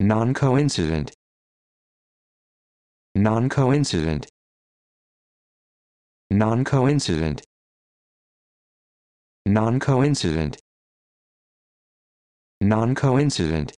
non-coincident non-coincident non-coincident non-coincident non-coincident